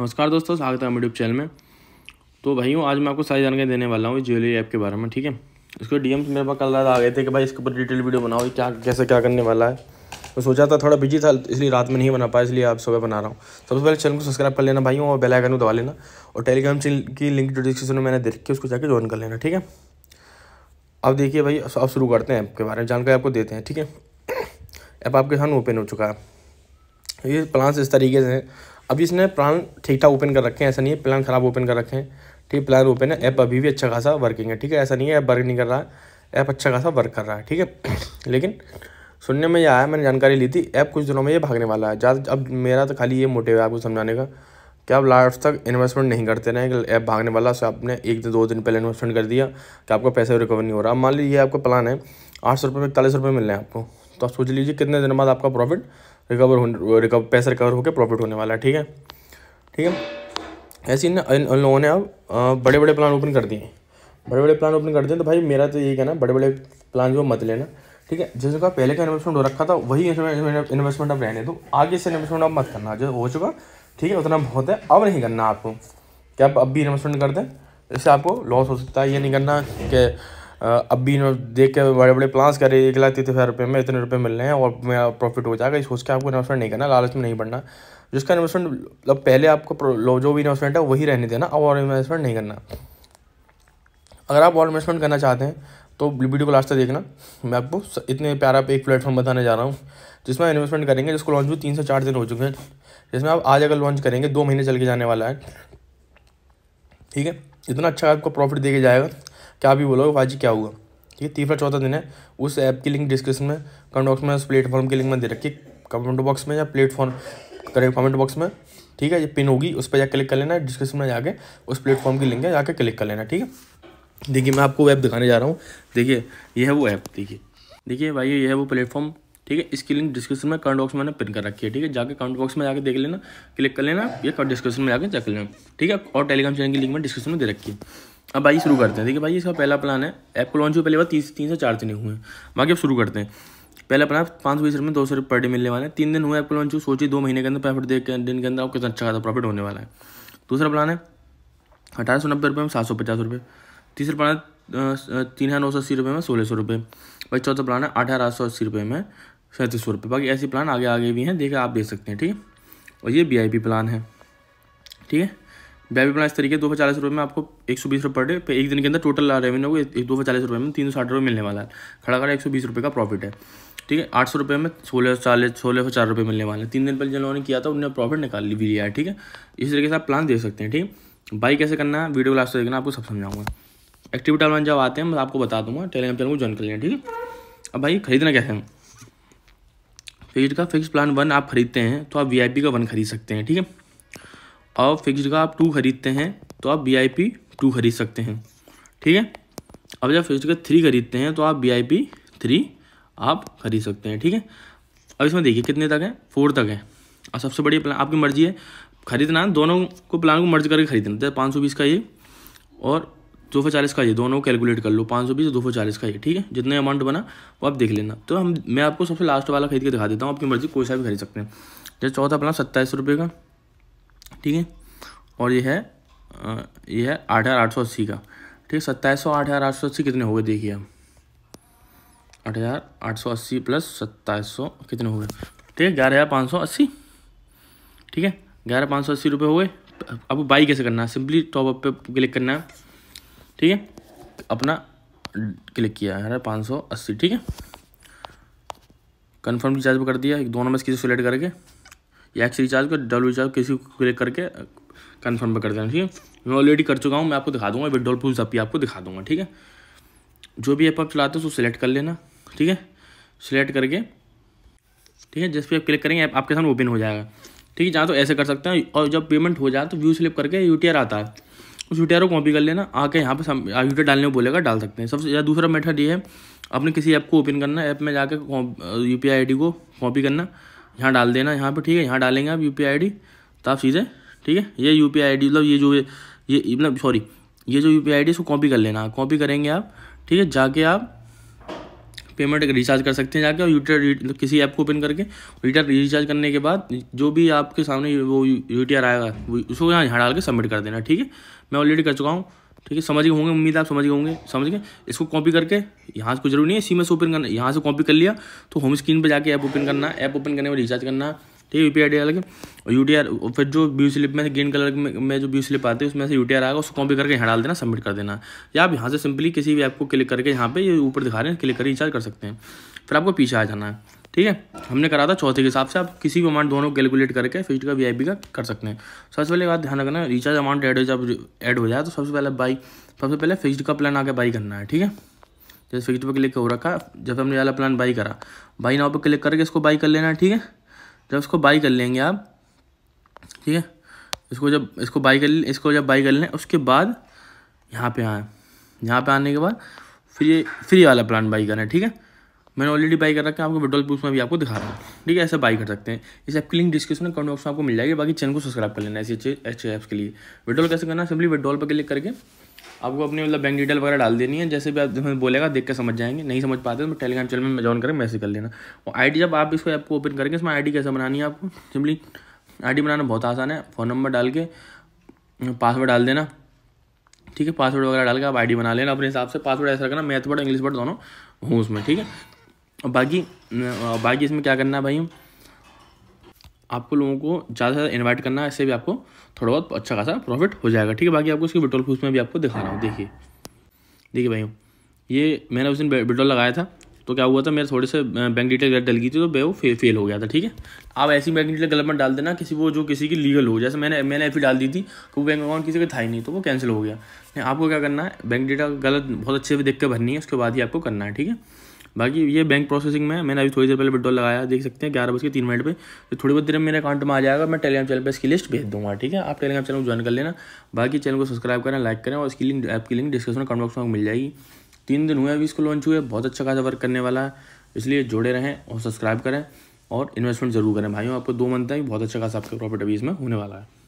नमस्कार दोस्तों स्वागत है यूट्यूब चैनल में तो भाइयों आज मैं आपको सारी जानकारी देने वाला हूँ ज्वेलरी ऐप के बारे में ठीक है इसके डीएम्स मेरे पास कल रात आ गए थे कि भाई इसके ऊपर डिटेल वीडियो बनाओ क्या कैसे क्या करने वाला है तो सोचा था थोड़ा बिजी था इसलिए रात में नहीं बना पाया इसलिए आप सुबह बना रहा हूँ सबसे पहले चैनल को सब्सक्राइब कर लेना भाइयों और बेल आइकन को दबा लेना और टेलीग्राम की लिंक डिस्क्रिप्शन में मैंने देख के उसको जाकर ज्वाइन कर लेना ठीक है अब देखिए भाई अब शुरू करते हैं ऐप के बारे में जानकारी आपको देते हैं ठीक है ऐप आपके सामने ओपन हो चुका है ये प्लान्स इस तरीके से हैं अभी इसने प्लान ठीक ठाक ओपन कर रखे हैं ऐसा नहीं है प्लान ख़राब ओपन कर रखे हैं ठीक प्लान ओपन है ऐप अभी भी अच्छा खासा वर्किंग है ठीक है ऐसा नहीं है ऐप वर्क नहीं कर रहा है ऐप अच्छा खासा वर्क कर रहा है ठीक है लेकिन सुनने में यह आया मैंने जानकारी ली थी ऐप कुछ दिनों में ये भागने वाला है ज़्यादा अब मेरा तो खाली ये मोटिव है आपको समझाने का कि आप लास्ट तक इन्वेस्टमेंट नहीं करते रहे ऐप भागने वाला से आपने एक दो दिन पहले इन्वेस्टमेंट कर दिया कि आपका पैसा रिकवर नहीं हो रहा मान लीजिए आपका प्लान है आठ सौ रुपये में इकतालीस रुपये मिल रहे हैं आपको तो आप सोच लीजिए कितने दिन बाद आपका प्रॉफिट रिकवर हो रिकवर पैसा रिकवर होकर प्रॉफिट होने वाला है ठीक है ठीक है ऐसे ही ना इन लोगों ने अब बड़े बड़े प्लान ओपन कर दिए बड़े बड़े प्लान ओपन कर दिए तो भाई मेरा तो यही कहना बड़े बड़े प्लान जो मत लेना ठीक है जिसका पहले का इन्वेस्टमेंट हो रखा था वही इन्वेस्टमेंट आप रहने दो आगे से इन्वेस्टमेंट आप मत करना जो हो चुका ठीक है उतना बहुत है अब नहीं करना आपको क्या आप अब भी इन्वेस्टमेंट कर दें इससे आपको लॉस हो सकता है ये नहीं करना कि अब भी देख के बड़े बड़े प्लान्स कर रहे एक लाख तीस हज़ार रुपये में इतने रुपये मिल रहे हैं और मेरा प्रॉफिट हो जाएगा इस सोच के आपको इन्वेस्टमेंट नहीं करना लालच में नहीं बढ़ना जिसका इन्वेस्टमेंट मतलब पहले आपको जो भी इन्वेस्टमेंट है वही रहने देना और इन्वेस्टमेंट नहीं करना अगर आप और इन्वेस्टमेंट करना चाहते हैं तो वीडियो को लास्ट तक देखना मैं आपको इतने प्यारा एक प्लेटफॉर्म बताने जा रहा हूँ जिसमें इन्वेस्टमेंट करेंगे जिसको लॉन्च भी तीन से चार दिन हो चुके हैं जिसमें आप आज अगर लॉन्च करेंगे दो महीने चल के जाने वाला है ठीक है इतना अच्छा आपको प्रॉफिट दे के जाएगा क्या भी बोलोगे फाइव क्या हुआ ठीक है तीसरा चौथा दिन है उस ऐप की लिंक डिस्क्रिप्शन में कमेंट बॉक्स में उस प्लेटफॉर्म की लिंक में दे रखी कमेंट बॉक्स में या प्लेटफॉर्म करेक्ट कमेंट बॉक्स में ठीक है ये पिन होगी उस पर जाकर क्लिक कर लेना डिस्क्रिप्शन में जाके उस प्लेटफॉर्म की लिंक है जाकर क्लिक कर लेना ठीक है देखिए मैं आपको ऐप दिखाने जा रहा हूँ देखिए यह है वो ऐप देखिए देखिए भाई ये है वो प्लेटफॉर्म ठीक है इसकी लिंक डिस्क्रिप्शन में कमेंट बॉक्स में मैंने पिन कर रखी है ठीक है जाकर कमेंट बॉक्स में जाकर देख लेना क्लिक कर लेना या डिस्क्रिप्शन में जाकर चेक कर लेना ठीक है और टेलीग्राम चैनल की लिंक में डिस्क्रिप्शन में दे रखी है अब भाई शुरू करते हैं देखिए भाई इसका पहला प्लान है ऐप को लॉन्च हुए पहले बार तीस तीन से चार दिन हुए बाकी अब शुरू करते हैं पहला प्लान पाँच सौ बीस रुपये में दो सौ रुपये पर डे मिलने वाले हैं तीन दिन हुए ऐप को लॉन्च हुए सोचिए दो महीने के अंदर प्रॉफिट देख दिन के अंदर आपको कितना अच्छा खासा प्रॉफिट होने वाला है दूसरा प्लान है अठारह सौ नब्बे रुपये में सात सौ पचास रुपये तीसरा प्लान है तीन हज़ार नौ सौ अस्सी रुपये में सोलह सौ रुपये भाई चौथा प्लान है अठारह सौ अस्सी रुपये में सैंतीस सौ रुपये बाकी ऐसे प्लान आगे आगे भी हैं देखिए आप देख सकते हैं ठीक है और ये वी प्लान है ठीक है बेबी प्लान इस तरीके दो सौ चालीस रुपये में आपको एक सौ बीस रुपये पर डे पे एक दिन के अंदर टोटल रेवेन्यू एक दो चालीस रुपये में तीन सौ साठ रुपये मिलने वाला है खड़ा खड़ा एक सौ बीस रुपये का प्रॉफिट है ठीक है आठ सौ रुपये में सोलह सौ चालीस सोलह सौ चार रुपये मिलने वाले हैं तीन दिन पहले जिन लोगों ने किया था उन्होंने प्रॉफिट निकाल ली भी लिया है ठीक है इस तरीके से आप प्लान दे सकते हैं ठीक है बाई कैसे करना है वीडियो क्लास से देखना आपको सब समझाऊंगा एक्टिविटी में जब आते हैं मैं आपको बता दूंगा टेलीग्राम चैनल को ज्वाइन कर लेना ठीक है अब भाई खरीदना कैसे है फिक्स का फिक्स प्लान वन आप खरीदते हैं तो आप वी का वन खरीद सकते हैं ठीक है और फिक्स्ड का आप टू खरीदते हैं तो आप बी आई पी टू खरीद सकते हैं ठीक है अब जब फिक्स्ड का थ्री खरीदते हैं तो आप बी आई पी थ्री आप खरीद सकते हैं ठीक है अब इसमें देखिए कितने तक है फोर तक है और सबसे बड़ी प्लान आपकी मर्जी है खरीदना दोनों को प्लान को मर्ज करके खरीदना जैसे पाँच सौ बीस का ये और दो सौ चालीस का ये दोनों को कैलकुलेट कर लो पाँच सौ बीस दो सौ चालीस का ये ठीक है जितने अमाउंट बना वो आप देख लेना तो हम मैं आपको सबसे लास्ट वाला खरीद के दिखा देता हूँ आपकी मर्जी कोई सा भी खरीद सकते हैं जैसे चौथा प्लान सत्ताईस रुपये का ठीक है और यह है यह है आठ हज़ार आठ सौ अस्सी का ठीक है सत्ताईस सौ आठ हज़ार आठ सौ अस्सी कितने हो गए देखिए आप आठ हज़ार आठ सौ अस्सी प्लस सत्ताईस सौ कितने हो गए ठीक है ग्यारह हज़ार पाँच सौ अस्सी ठीक है ग्यारह पाँच सौ अस्सी रुपये हो गए अब बाई कैसे करना है सिंपली टॉप अप पे क्लिक करना है ठीक है अपना क्लिक किया है पाँच सौ अस्सी ठीक है कन्फर्म रिचार्ज कर दिया एक दोनों में इसकी सेलेक्ट करके या एक्स रिचार्ज कर डबल रिचार्ज किसी को क्लिक करके कन्फर्म कर देना ठीक है मैं ऑलरेडी कर चुका हूँ मैं आपको दिखा दूंगा विड्रॉल प्रूफ सब भी आपको दिखा दूंगा ठीक है जो भी ऐप आप चलाते हो उसको सिलेक्ट कर लेना ठीक है सिलेक्ट करके ठीक है जिस पर आप क्लिक करेंगे ऐप आपके सामने ओपन हो जाएगा ठीक है जहाँ तो ऐसे कर सकते हैं और जब पेमेंट हो जाए तो व्यू स्लिप करके यू आता है उस यू को कॉपी कर लेना आके यहाँ पर यू टी डालने को बोलेगा डाल सकते हैं सबसे ज़्यादा दूसरा मेथड ये है अपने किसी ऐप को ओपन करना ऐप में जाकर यू पी आई को कॉपी करना यहाँ डाल देना यहाँ पे ठीक है यहाँ डालेंगे आप यू पी आई तो आप सीधे ठीक है ये यू पी आई मतलब ये जो ये मतलब सॉरी ये जो यू पी आई इसको कॉपी कर लेना कॉपी करेंगे आप ठीक है जाके आप पेमेंट रिचार्ज कर सकते हैं जाके और यूटीआर मतलब किसी ऐप को ओपन करके रिटर रिचार्ज करने के बाद जो भी आपके सामने वो यूटीआर आएगा उसको यहाँ यहाँ डाल के सबमिट कर देना ठीक है मैं ऑलरेडी कर चुका हूँ ठीक है समझ गए होंगे उम्मीद आप समझ गए होंगे समझ गए इसको कॉपी करके यहाँ से कोई जरूरी नहीं है सी में से ओपन करना यहाँ से कॉपी कर लिया तो होम स्क्रीन पर जाकर ऐप ओपन करना ऐप ओपन करने में रिचार्ज करना ठीक है यू पी आई डी अलग और यू फिर जो ब्यू स्लिप में ग्रीन कलर में, जो ब्यू स्लिप आती है उसमें से यू आर आएगा उसको कॉपी करके यहाँ डाल देना सबमिट कर देना या आप यहाँ से सिंपली किसी भी ऐप को क्लिक करके यहाँ पे ये ऊपर दिखा रहे हैं क्लिक कर रिचार्ज कर सकते हैं फिर आपको पीछे आ जाना है ठीक है हमने करा था चौथे के हिसाब से आप किसी भी अमाउंट दोनों को कैलकुलेट करके फिक्स का वी का कर सकते हैं सबसे पहले बात ध्यान रखना रिचार्ज अमाउंट एड हो जाए ऐड हो जाए तो सबसे पहले बाई सबसे पहले फिक्स्ड का प्लान आके बाई करना है ठीक है जैसे फिक्स पर क्लिक हो रखा जब हमने वाला प्लान बाई करा बाई नाव पर क्लिक करके इसको बाई कर लेना है ठीक है जब इसको बाई कर लेंगे आप ठीक है इसको जब इसको बाई कर इसको जब बाई कर लें उसके बाद यहाँ पे आए यहाँ पे आने के बाद फिर ये फ्री वाला प्लान बाई करना है ठीक है मैंने ऑलरेडी बाई कर रखा है आपको विड्रॉल प्रूफ में भी आपको दिखा रहा हूँ ठीक है ऐसा बाई कर सकते हैं इस ऐप की लिंक डिस्क्रिप्शन में कमेंट बॉक्स में आपको मिल जाएगी बाकी चैनल को सब्सक्राइब कर लेना ऐसी अच्छे ऐप्स के लिए विड्रॉल कैसे करना सिंपली विड्रॉल पर क्लिक करके आपको अपनी मतलब बैंक डिटेल वगैरह डाल देनी है जैसे भी आप बोलेगा देख के समझ जाएंगे नहीं समझ पाते तो टेलीग्राम चैनल में ज्वाइन करें मैसेज कर लेना और आई जब आप इसको ऐप को ओपन करेंगे इसमें आई कैसे बनानी है आपको सिंपली आई बनाना बहुत आसान है फ़ोन नंबर डाल के पासवर्ड डाल देना ठीक है पासवर्ड वगैरह डाल के आप आईडी बना लेना अपने हिसाब से पासवर्ड ऐसा करना मैथ वर्ड इंग्लिश वर्ड दोनों हूँ उसमें ठीक है और बाकी बाकी इसमें क्या करना है भाई आपको लोगों को ज़्यादा से ज़्यादा इन्वाइट करना है इससे भी आपको थोड़ा बहुत अच्छा खासा प्रॉफिट हो जाएगा ठीक है बाकी आपको इसकी बिटोल फूस में भी आपको दिखा रहा हूँ देखिए देखिए भाई ये मैंने उस दिन बिटोल लगाया था तो क्या हुआ था मेरे थोड़े से बैंक डिटेल गलत डल गई थी तो वो फे, फेल हो गया था ठीक है आप ऐसी बैंक डिटेल गलत मत डाल देना किसी वो जो किसी की लीगल हो जैसे मैंने मैंने एफ डाल दी थी तो वो बैंक अकाउंट किसी का था ही नहीं तो वो कैंसिल हो गया नहीं आपको क्या करना है बैंक डेटा गलत बहुत अच्छे से देख के भरनी है उसके बाद ही आपको करना है ठीक है बाकी ये बैंक प्रोसेसिंग में मैंने अभी थोड़ी देर पहले विड्रॉल लगाया देख सकते हैं ग्यारह बज के तीन मिनट पर तो थोड़ी बहुत देर में मेरे अकाउंट में आ जाएगा मैं टेलीग्राम चैनल पर इसकी लिस्ट भेज दूँगा ठीक है आप टेलीग्राम चैनल को ज्वाइन कर लेना बाकी चैनल को सब्सक्राइब करें लाइक करें और इसकी लिंक ऐप की लिंक डिस्क्रिप्शन कमेंट बॉक्स में मिल जाएगी तीन दिन हुए अभी इसको लॉन्च हुए बहुत अच्छा खासा वर्क करने वाला है इसलिए जुड़े रहें और सब्सक्राइब करें और इन्वेस्टमेंट जरूर करें भाइयों आपको दो मंथ तक बहुत अच्छा खासा आपका प्रॉफिट अभी इसमें होने वाला है